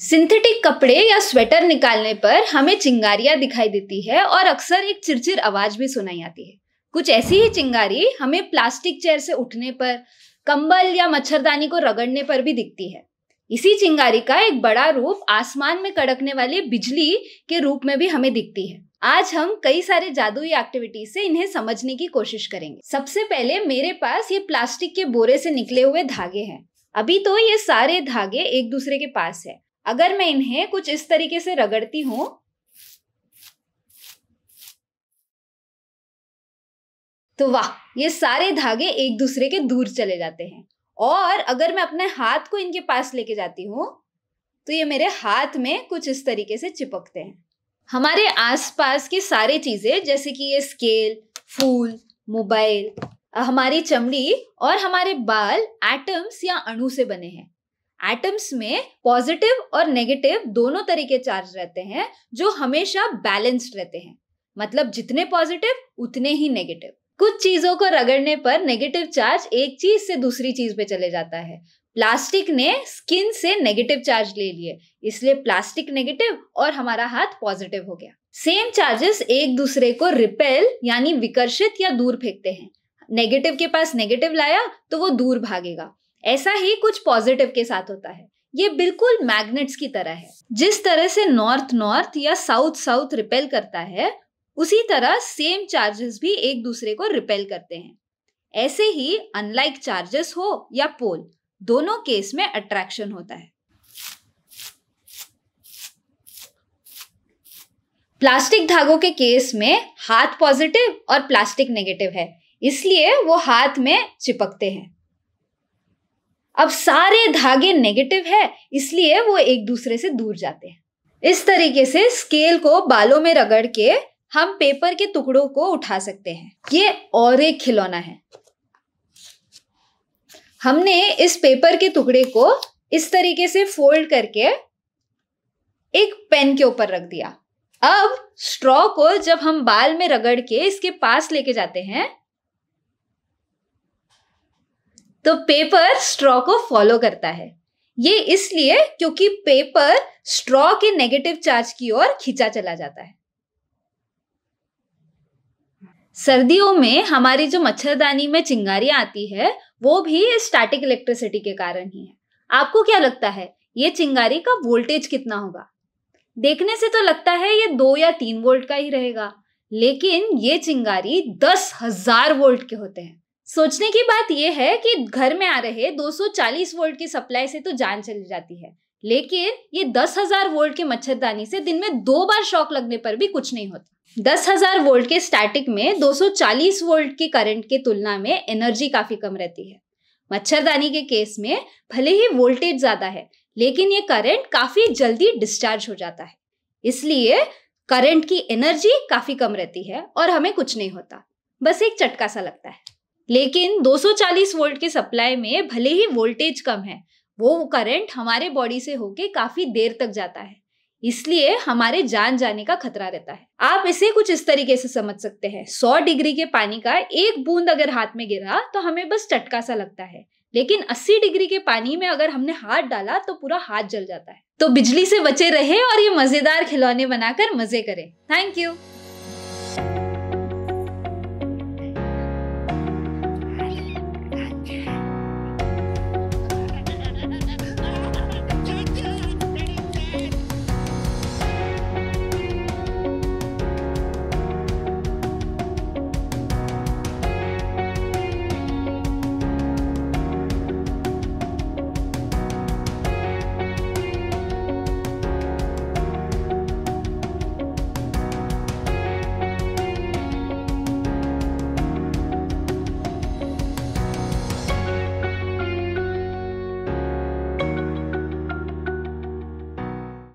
synthetic कपड़े या sweater निकालने पर हमें चिंगारियां दिखाई देती है और अक्सर एक चिरचिर आवाज भी सुनाई आती है कुछ ऐसी ही चिंगारी हमें प्लास्टिक चेयर से उठने पर कंबल या मच्छरदानी को रगड़ने पर भी दिखती है इसी चिंगारी का एक बड़ा रूप आसमान में कड़कने वाली बिजली के रूप में भी हमें दिखती है आज हम कई सारे जादुई एक्टिविटी से इन्हें समझने की कोशिश करेंगे सबसे पहले मेरे पास ये प्लास्टिक के बोरे से निकले हुए धागे हैं अभी तो ये सारे धागे एक दूसरे के पास है अगर मैं इन्हें कुछ इस तरीके से रगड़ती हूं तो वाह ये सारे धागे एक दूसरे के दूर चले जाते हैं और अगर मैं अपने हाथ को इनके पास लेके जाती हूँ तो ये मेरे हाथ में कुछ इस तरीके से चिपकते हैं हमारे आसपास की सारी चीज़ें जैसे कि ये स्केल फूल मोबाइल हमारी चमड़ी और हमारे बाल एटम्स या अणु से बने हैं एटम्स में पॉजिटिव और नेगेटिव दोनों तरह के चार्ज रहते हैं जो हमेशा बैलेंस्ड रहते हैं मतलब जितने पॉजिटिव उतने ही नेगेटिव कुछ चीजों को रगड़ने पर नेगेटिव चार्ज एक चीज से दूसरी चीज पे चले जाता है प्लास्टिक ने स्किन से नेगेटिव चार्ज ले लिए इसलिए प्लास्टिक नेगेटिव और हमारा हाथ पॉजिटिव हो गया सेम चार्जेस एक दूसरे को रिपेल यानी विकर्षित या दूर फेंकते हैं नेगेटिव के पास नेगेटिव लाया तो वो दूर भागेगा ऐसा ही कुछ पॉजिटिव के साथ होता है ये बिल्कुल मैग्नेट्स की तरह है जिस तरह से नॉर्थ नॉर्थ या साउथ साउथ रिपेल करता है उसी तरह सेम चार्जेस भी एक दूसरे को रिपेल करते हैं ऐसे ही अनलाइक चार्जेस हो या पोल दोनों केस में अट्रैक्शन होता है प्लास्टिक धागों के केस में हाथ पॉजिटिव और प्लास्टिक नेगेटिव है इसलिए वो हाथ में चिपकते हैं अब सारे धागे नेगेटिव है इसलिए वो एक दूसरे से दूर जाते हैं इस तरीके से स्केल को बालों में रगड़ के हम पेपर के टुकड़ों को उठा सकते हैं ये और एक खिलौना है हमने इस पेपर के टुकड़े को इस तरीके से फोल्ड करके एक पेन के ऊपर रख दिया अब स्ट्रॉ को जब हम बाल में रगड़ के इसके पास लेके जाते हैं तो पेपर स्ट्रॉ को फॉलो करता है ये इसलिए क्योंकि पेपर स्ट्रॉ के नेगेटिव चार्ज की ओर खींचा चला जाता है सर्दियों में हमारी जो मच्छरदानी में चिंगारियां आती है वो भी स्टैटिक इलेक्ट्रिसिटी के कारण ही है आपको क्या लगता है ये चिंगारी का वोल्टेज कितना होगा देखने से तो लगता है ये दो या तीन वोल्ट का ही रहेगा लेकिन ये चिंगारी दस हजार वोल्ट के होते हैं सोचने की बात यह है कि घर में आ रहे 240 वोल्ट की सप्लाई से तो जान चली जाती है लेकिन ये दस हजार वोल्ट के मच्छरदानी से दिन में दो बार शॉक लगने पर भी कुछ नहीं होता दस हजार वोल्ट के स्टैटिक में 240 वोल्ट के करंट के तुलना में एनर्जी काफी कम रहती है मच्छरदानी के केस में भले ही वोल्टेज ज्यादा है लेकिन ये करंट काफी जल्दी डिस्चार्ज हो जाता है इसलिए करंट की एनर्जी काफी कम रहती है और हमें कुछ नहीं होता बस एक चटका सा लगता है लेकिन 240 वोल्ट की सप्लाई में भले ही वोल्टेज कम है वो करंट हमारे बॉडी से होके काफी देर तक जाता है इसलिए हमारे जान जाने का खतरा रहता है आप इसे कुछ इस तरीके से समझ सकते हैं सौ डिग्री के पानी का एक बूंद अगर हाथ में गिरा तो हमें बस चटका सा लगता है लेकिन 80 डिग्री के पानी में अगर हमने हाथ डाला तो पूरा हाथ जल जाता है तो बिजली से बचे रहे और ये मजेदार खिलौने बनाकर मजे करें थैंक यू